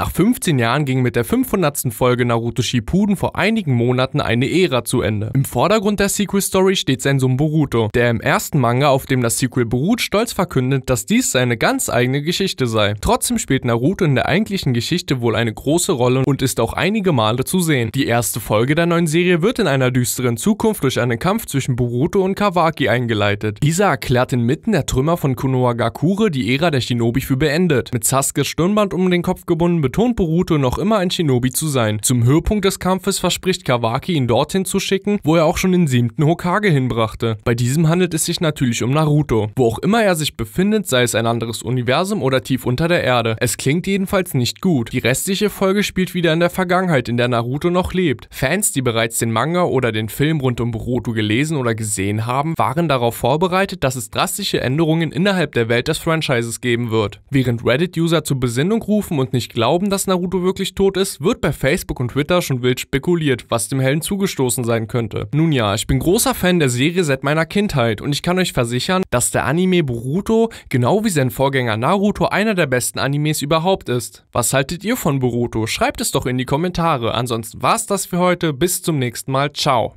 Nach 15 Jahren ging mit der 500. Folge Naruto Shippuden vor einigen Monaten eine Ära zu Ende. Im Vordergrund der Sequel-Story steht sein Sohn Boruto, der im ersten Manga, auf dem das Sequel beruht, stolz verkündet, dass dies seine ganz eigene Geschichte sei. Trotzdem spielt Naruto in der eigentlichen Geschichte wohl eine große Rolle und ist auch einige Male zu sehen. Die erste Folge der neuen Serie wird in einer düsteren Zukunft durch einen Kampf zwischen Boruto und Kawaki eingeleitet. Dieser erklärt inmitten der Trümmer von Konohagakure die Ära der Shinobi für beendet. Mit Sasuke's Stirnband um den Kopf gebunden betont Boruto noch immer ein Shinobi zu sein. Zum Höhepunkt des Kampfes verspricht Kawaki ihn dorthin zu schicken, wo er auch schon den siebten Hokage hinbrachte. Bei diesem handelt es sich natürlich um Naruto. Wo auch immer er sich befindet, sei es ein anderes Universum oder tief unter der Erde. Es klingt jedenfalls nicht gut. Die restliche Folge spielt wieder in der Vergangenheit, in der Naruto noch lebt. Fans, die bereits den Manga oder den Film rund um Boruto gelesen oder gesehen haben, waren darauf vorbereitet, dass es drastische Änderungen innerhalb der Welt des Franchises geben wird. Während Reddit-User zur Besinnung rufen und nicht glauben, glauben, dass Naruto wirklich tot ist, wird bei Facebook und Twitter schon wild spekuliert, was dem Helden zugestoßen sein könnte. Nun ja, ich bin großer Fan der Serie seit meiner Kindheit und ich kann euch versichern, dass der Anime Boruto, genau wie sein Vorgänger Naruto, einer der besten Animes überhaupt ist. Was haltet ihr von Boruto? Schreibt es doch in die Kommentare. Ansonsten war's das für heute. Bis zum nächsten Mal. Ciao.